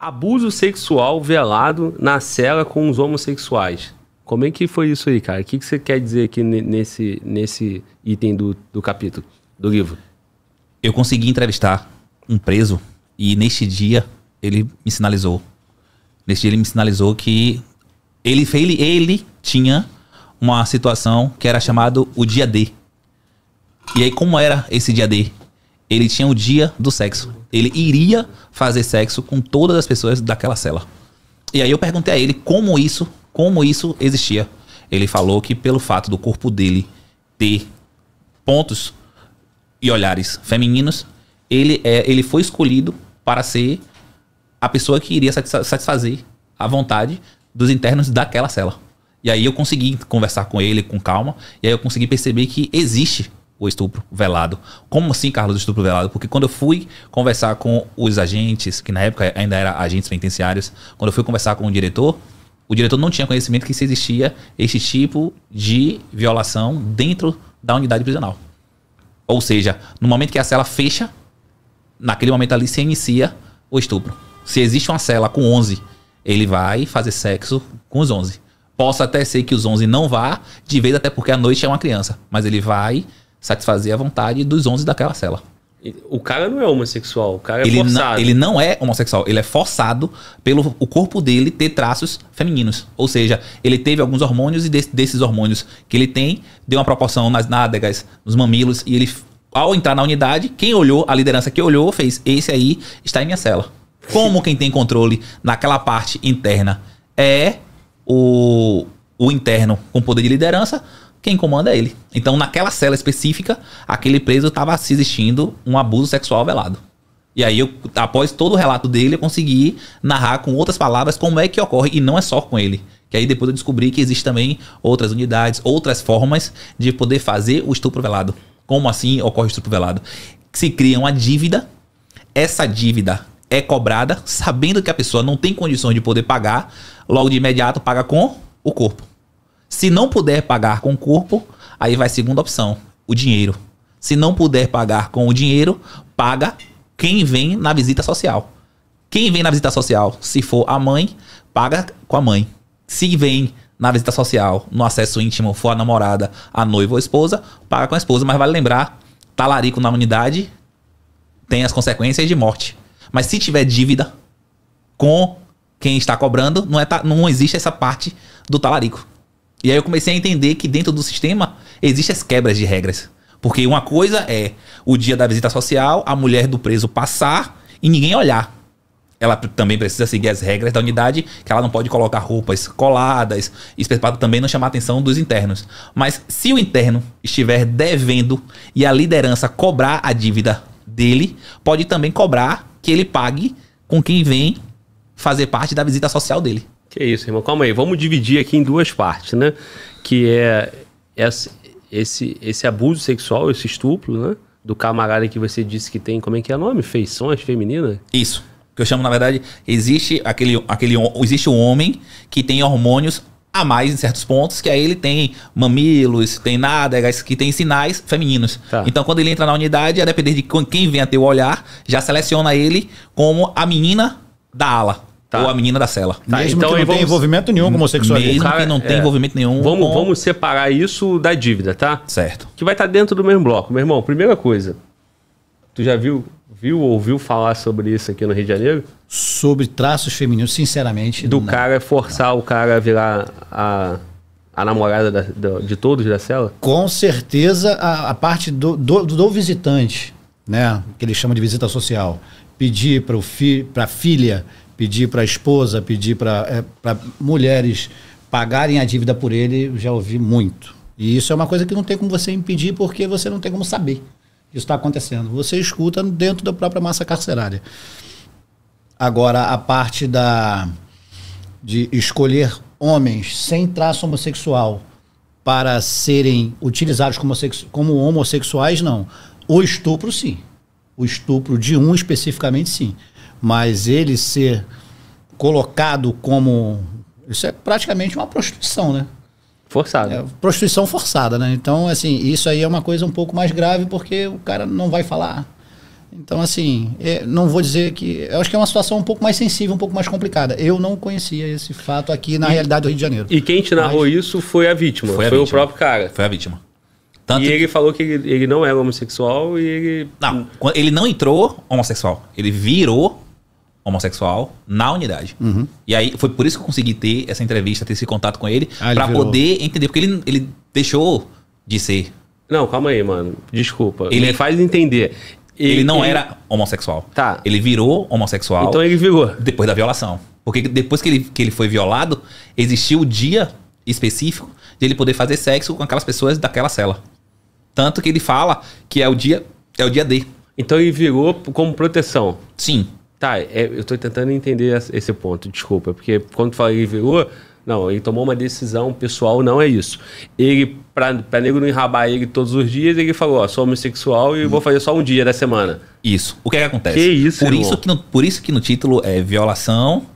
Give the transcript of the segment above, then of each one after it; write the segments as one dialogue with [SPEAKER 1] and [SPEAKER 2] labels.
[SPEAKER 1] Abuso sexual velado na cela com os homossexuais. Como é que foi isso aí, cara? O que, você quer dizer aqui nesse, nesse item do, do capítulo,
[SPEAKER 2] do livro? Eu consegui entrevistar um preso e neste dia ele me sinalizou. Neste dia ele me sinalizou que ele, ele, ele tinha uma situação que era chamado o dia D. E aí como era esse dia D? Ele tinha o dia do sexo. Ele iria fazer sexo com todas as pessoas daquela cela. E aí eu perguntei a ele como isso, como isso existia. Ele falou que pelo fato do corpo dele ter pontos e olhares femininos, ele, é, ele foi escolhido para ser a pessoa que iria satisfazer a vontade dos internos daquela cela. E aí eu consegui conversar com ele com calma, e aí eu consegui perceber que existe o estupro velado. Como assim, Carlos, o estupro velado? Porque quando eu fui conversar com os agentes, que na época ainda eram agentes penitenciários, quando eu fui conversar com o diretor, o diretor não tinha conhecimento que existia esse tipo de violação dentro da unidade prisional. Ou seja, no momento que a cela fecha, naquele momento ali se inicia o estupro. Se existe uma cela com 11, ele vai fazer sexo com os 11. posso até ser que os 11 não vá de vez, até porque a noite é uma criança. Mas ele vai satisfazer a vontade dos 11 daquela cela. O cara não é homossexual, o cara é ele forçado. Não, ele não é homossexual, ele é forçado pelo o corpo dele ter traços femininos. Ou seja, ele teve alguns hormônios e desses hormônios que ele tem, deu uma proporção nas nádegas, nos mamilos, e ele, ao entrar na unidade, quem olhou, a liderança que olhou, fez: esse aí está em minha cela. Como quem tem controle naquela parte interna é o, o interno com poder de liderança, quem comanda é ele. Então, naquela cela específica, aquele preso estava assistindo um abuso sexual velado. E aí, eu, após todo o relato dele, eu consegui narrar com outras palavras como é que ocorre, e não é só com ele. Que aí depois eu descobri que existe também outras unidades, outras formas de poder fazer o estupro velado. Como assim ocorre o estupro velado? Se cria uma dívida, essa dívida é cobrada, sabendo que a pessoa não tem condições de poder pagar, logo de imediato paga com o corpo. Se não puder pagar com o corpo, aí vai a segunda opção, o dinheiro. Se não puder pagar com o dinheiro, paga quem vem na visita social. Quem vem na visita social, se for a mãe, paga com a mãe. Se vem na visita social, no acesso íntimo, for a namorada, a noiva ou a esposa, paga com a esposa. Mas vale lembrar, talarico na unidade tem as consequências de morte. Mas se tiver dívida com quem está cobrando, não, é, não existe essa parte do talarico. E aí eu comecei a entender que dentro do sistema existem as quebras de regras. Porque uma coisa é o dia da visita social, a mulher do preso passar e ninguém olhar. Ela também precisa seguir as regras da unidade, que ela não pode colocar roupas coladas, para também não chamar a atenção dos internos. Mas se o interno estiver devendo e a liderança cobrar a dívida dele, pode também cobrar que ele pague com quem vem fazer parte da visita social dele. Que isso, irmão. Calma aí. Vamos dividir aqui em duas partes, né?
[SPEAKER 1] Que é esse, esse, esse abuso sexual, esse estupro, né? Do
[SPEAKER 2] camarada que você disse que tem, como é que é o nome? Feições femininas? Isso. Que eu chamo, na verdade, existe aquele, aquele existe um homem que tem hormônios a mais em certos pontos, que aí ele tem mamilos, tem nada, que tem sinais femininos. Tá. Então, quando ele entra na unidade, a depender de quem vem a ter o olhar, já seleciona ele como a menina da ala. Tá. Ou a menina da cela. Tá, mesmo então, que não vamos... tem envolvimento nenhum com homossexualismo. Mesmo cara, que não tem é... envolvimento nenhum. Vamos,
[SPEAKER 3] com... vamos
[SPEAKER 1] separar isso da dívida, tá? Certo. Que vai estar tá dentro do mesmo bloco. Meu irmão, primeira coisa. Tu já viu, viu ou ouviu falar sobre isso aqui no Rio de Janeiro? Sobre
[SPEAKER 3] traços femininos, sinceramente. Do não. cara forçar não. o cara a virar a, a namorada da, de todos da cela? Com certeza a, a parte do, do, do visitante, né? Que ele chama de visita social. Pedir para fi, a filha pedir para a esposa, pedir para é, mulheres pagarem a dívida por ele, já ouvi muito. E isso é uma coisa que não tem como você impedir, porque você não tem como saber que isso está acontecendo. Você escuta dentro da própria massa carcerária. Agora, a parte da de escolher homens sem traço homossexual para serem utilizados como, como homossexuais, não. O estupro, sim. O estupro de um especificamente, sim. Mas ele ser colocado como. Isso é praticamente uma prostituição, né? Forçada. É, prostituição forçada, né? Então, assim, isso aí é uma coisa um pouco mais grave porque o cara não vai falar. Então, assim, é, não vou dizer que. Eu acho que é uma situação um pouco mais sensível, um pouco mais complicada. Eu não conhecia esse fato aqui na e, realidade do Rio de Janeiro.
[SPEAKER 1] E quem te narrou Mas, isso foi a
[SPEAKER 2] vítima, foi, a foi vítima. o próprio
[SPEAKER 1] cara. Foi a vítima. Tanto e ele falou que ele, ele, não era é homossexual e
[SPEAKER 2] ele. Não, ele não entrou homossexual. Ele virou homossexual na unidade. Uhum. E aí foi por isso que eu consegui ter essa entrevista, ter esse contato com ele, ah, para poder entender, porque ele, ele deixou de ser. Não, calma aí, mano. Desculpa. Ele Me faz entender. Ele, ele não ele... era homossexual. Tá. Ele virou homossexual. Então ele virou. Depois da violação. Porque depois que ele, que ele foi violado, existiu o dia específico de ele poder fazer sexo com aquelas pessoas daquela cela. Tanto que ele fala que é o dia é o dia D. Então ele virou como proteção. Sim. Tá, é, eu estou tentando entender
[SPEAKER 1] esse ponto, desculpa, porque quando tu virou, não, ele tomou uma decisão pessoal, não é isso. Ele, pra, pra nego não enrabar ele todos os dias, ele falou, ó, sou homossexual e hum. vou fazer só um dia da semana. Isso.
[SPEAKER 2] O que, é que acontece? Que isso, por isso que no, Por isso que no título é violação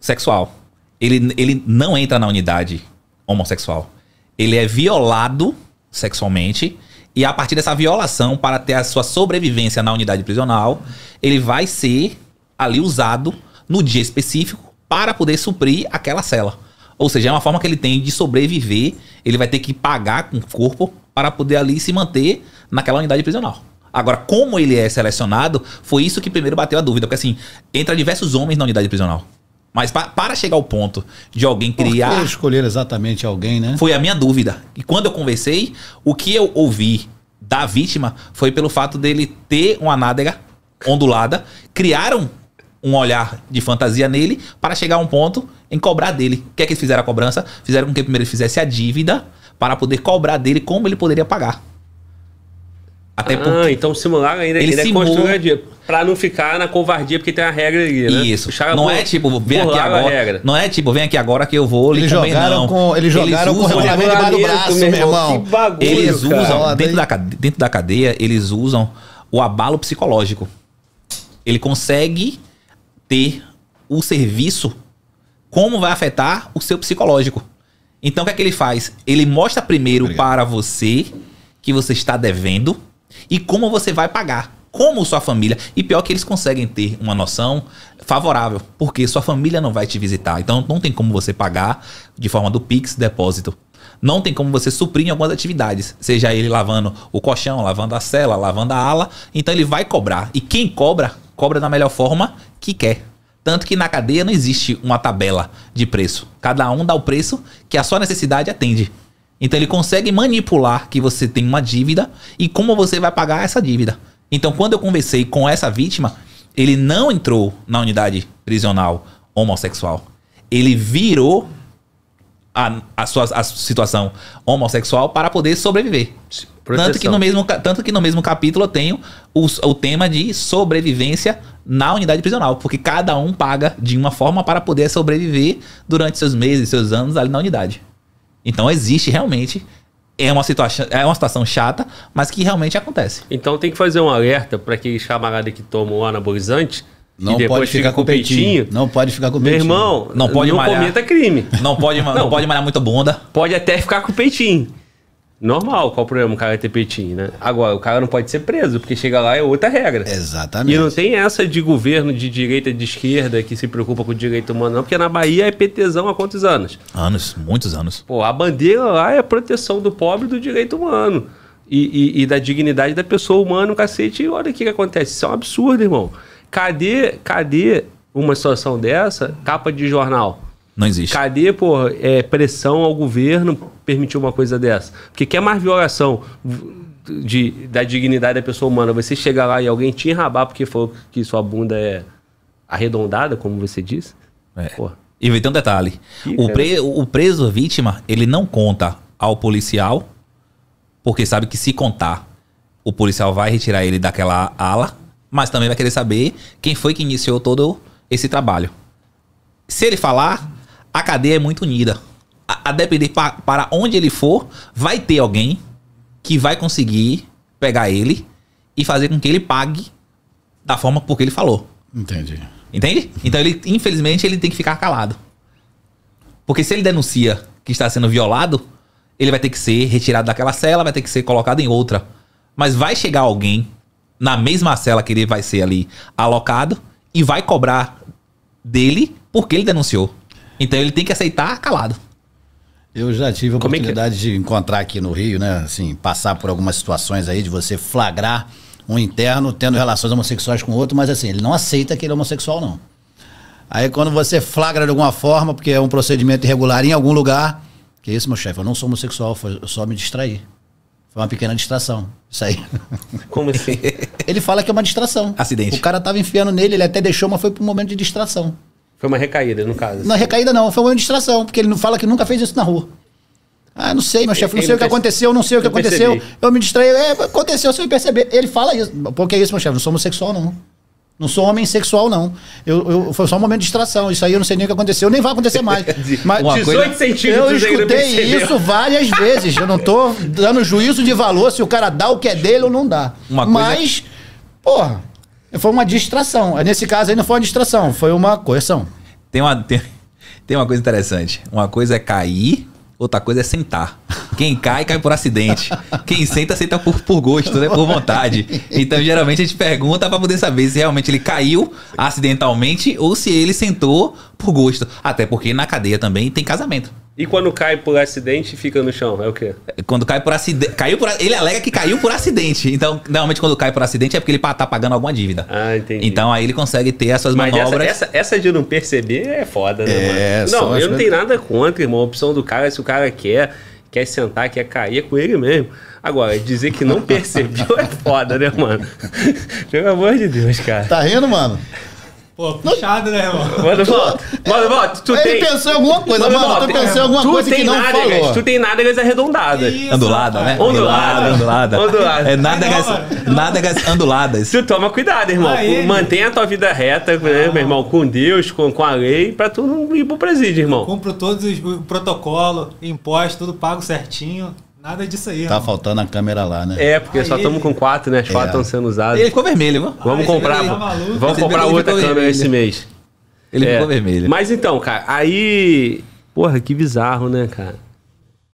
[SPEAKER 2] sexual. Ele, ele não entra na unidade homossexual. Ele é violado sexualmente e a partir dessa violação, para ter a sua sobrevivência na unidade prisional, ele vai ser ali usado no dia específico para poder suprir aquela cela, Ou seja, é uma forma que ele tem de sobreviver, ele vai ter que pagar com o corpo para poder ali se manter naquela unidade prisional. Agora, como ele é selecionado, foi isso que primeiro bateu a dúvida, porque assim, entra diversos homens na unidade prisional. Mas pa para chegar ao ponto de alguém criar. Por que escolher exatamente alguém, né? Foi a minha dúvida. E quando eu conversei, o que eu ouvi da vítima foi pelo fato dele ter uma nádega ondulada. Criaram um olhar de fantasia nele para chegar a um ponto em cobrar dele. O que é que eles fizeram a cobrança? Fizeram com que primeiro ele fizesse a dívida para poder cobrar dele como ele poderia pagar. Até ah, porque
[SPEAKER 1] então simular ainda, ele ainda é simula... é construir dinheiro. Pra não ficar na covardia, porque tem a regra né? Isso. não por... é tipo, vem aqui agora.
[SPEAKER 2] Não é tipo, vem aqui agora que eu vou eles jogaram Com, eles jogaram eles com o regulamento debaixo do braço, meu irmão. Que bagulho, eles cara. usam, dentro da, dentro da cadeia, eles usam o abalo psicológico. Ele consegue ter o serviço, como vai afetar o seu psicológico. Então o que é que ele faz? Ele mostra primeiro Obrigado. para você que você está devendo e como você vai pagar. Como sua família. E pior que eles conseguem ter uma noção favorável, porque sua família não vai te visitar. Então não tem como você pagar de forma do Pix depósito não tem como você suprir em algumas atividades, seja ele lavando o colchão, lavando a cela, lavando a ala, então ele vai cobrar. E quem cobra cobra da melhor forma que quer. Tanto que na cadeia não existe uma tabela de preço. Cada um dá o preço que a sua necessidade atende. Então ele consegue manipular que você tem uma dívida e como você vai pagar essa dívida. Então quando eu conversei com essa vítima, ele não entrou na unidade prisional homossexual. Ele virou a, a sua a situação homossexual para poder sobreviver. Proteção. Tanto que, no mesmo, tanto que no mesmo capítulo eu tenho o, o tema de sobrevivência na unidade prisional, porque cada um paga de uma forma para poder sobreviver durante seus meses, seus anos ali na unidade. Então existe realmente é uma situação é uma situação chata, mas que realmente acontece. Então tem que fazer
[SPEAKER 1] um alerta para aqueles camaradas que tomam o anabolizante não pode ficar com Com
[SPEAKER 3] não pode ficar com Meu irmão, não pode não cometa
[SPEAKER 1] crime. Não pode, não, não pode malhar muita bunda. Pode até ficar com o peitinho. Normal, qual o problema? O cara ter peitinho, né? Agora, o cara não pode ser preso, porque chega lá é outra regra. Exatamente. E não tem essa de governo de direita de esquerda que se preocupa com o direito humano, não, porque na Bahia é PTzão há quantos anos? Anos, muitos anos. Pô, a bandeira lá é a proteção do pobre do direito humano. E, e, e, da dignidade da pessoa humana, o cacete. E olha o que, que acontece. Isso é um absurdo, irmão. Cadê, cadê uma situação dessa? Capa de jornal. Não existe. Cadê, pô, é, pressão ao governo permitir uma coisa dessa? Porque quer mais violação de, da dignidade da pessoa humana? Você chegar lá e alguém te enrabar porque falou que sua bunda é arredondada, como você disse?
[SPEAKER 2] É. Pô. E vem um detalhe. o, pre, o preso, a vítima, ele não conta ao policial, porque sabe que se contar, o policial vai retirar ele daquela ala, mas também vai querer saber quem foi que iniciou todo esse trabalho. Se ele falar, a cadeia é muito unida. A, a depender para onde ele for, vai ter alguém que vai conseguir pegar ele e fazer com que ele pague da forma porque ele falou. Entendi. Entende? Então ele, infelizmente, ele tem que ficar calado. Porque se ele denuncia que está sendo violado, ele vai ter que ser retirado daquela cela, vai ter que ser colocado em outra. Mas vai chegar alguém na mesma cela que ele vai ser ali alocado e vai cobrar dele
[SPEAKER 3] porque ele denunciou. Então ele tem que aceitar calado. Eu já tive a Como oportunidade é que... É? de encontrar aqui no Rio, né? Assim, passar por algumas situações aí de você flagrar um interno tendo relações homossexuais com outro, mas assim, ele não aceita que ele é homossexual, não. Aí quando você flagra de alguma forma, porque é um procedimento irregular em algum lugar, que é isso, meu chefe, eu não sou homossexual, foi, eu só me distraí. Foi uma pequena distração. Isso aí. Como assim? ele fala que é uma distração. Acidente. O cara tava enfiando nele, ele até deixou, mas foi por um momento de distração.
[SPEAKER 1] Foi uma recaída, no caso. Não, assim.
[SPEAKER 3] recaída não, foi uma distração, porque ele não fala que nunca fez isso na rua. Ah, não sei, meu chefe, não sei o que aconteceu, não sei o que aconteceu. Eu me distraí, é, aconteceu sem perceber. Ele fala isso. Porque é isso, meu chefe, não sou homossexual, não. Não sou homem sexual, não. Eu, eu, foi só um momento de distração. Isso aí eu não sei nem o que aconteceu, nem vai acontecer mais.
[SPEAKER 2] Mas, 18 coisa, centímetros. Eu escutei isso
[SPEAKER 3] várias vezes. Eu não tô dando juízo de valor se o cara dá o que é dele ou não dá. Uma Mas, porra. Foi uma distração. Nesse caso aí não foi uma distração, foi uma correção.
[SPEAKER 2] Tem uma, tem, tem uma coisa interessante. Uma coisa é cair, outra coisa é sentar. Quem cai, cai por acidente. Quem senta, senta por, por gosto, né? por vontade. Então, geralmente, a gente pergunta para poder saber se realmente ele caiu acidentalmente ou se ele sentou por gosto. Até porque na cadeia também tem casamento.
[SPEAKER 1] E quando cai por acidente fica no
[SPEAKER 2] chão, é o quê? É, quando cai por acidente. Caiu por, ele alega que caiu por acidente. Então, normalmente quando cai por acidente é porque ele tá pagando alguma dívida. Ah, entendi. Então aí ele consegue ter as Mas manobras. Essa,
[SPEAKER 1] essa, essa de não perceber é foda, né, é, mano? Não, eu não tenho nada contra, irmão. A opção do cara, se o cara quer, quer sentar, quer cair, é com ele mesmo. Agora, dizer que não percebeu é foda, né, mano?
[SPEAKER 3] Pelo amor de Deus, cara. Tá rindo, mano? Pô, puxado, né, irmão? Manda foto. Manda
[SPEAKER 2] Tu Ele tem... pensou em alguma coisa, mano. mano eu tô pensando em alguma tu coisa tem que não nádegas, falou. Tu tem nada, arredondadas. Isso, andulada, né? Ondulada. Ondulada. ondulada. É nada, não, Nada,
[SPEAKER 1] anduladas. Tu toma cuidado, irmão. Aí, Mantenha a tua vida reta, né, meu irmão, com Deus, com, com a lei, pra tu não ir pro presídio, irmão. Eu
[SPEAKER 2] cumpro todos os protocolos, impostos, tudo pago certinho. Nada disso aí. Tá mano.
[SPEAKER 3] faltando a câmera lá, né? É, porque só estamos com quatro, né? As é. quatro estão sendo usadas. Ele ficou vermelho, mano. Vamos ah, comprar, tá vamos comprar outra câmera vermelho. esse mês. Ele é. ficou vermelho.
[SPEAKER 1] Mas então, cara, aí. Porra, que bizarro, né, cara?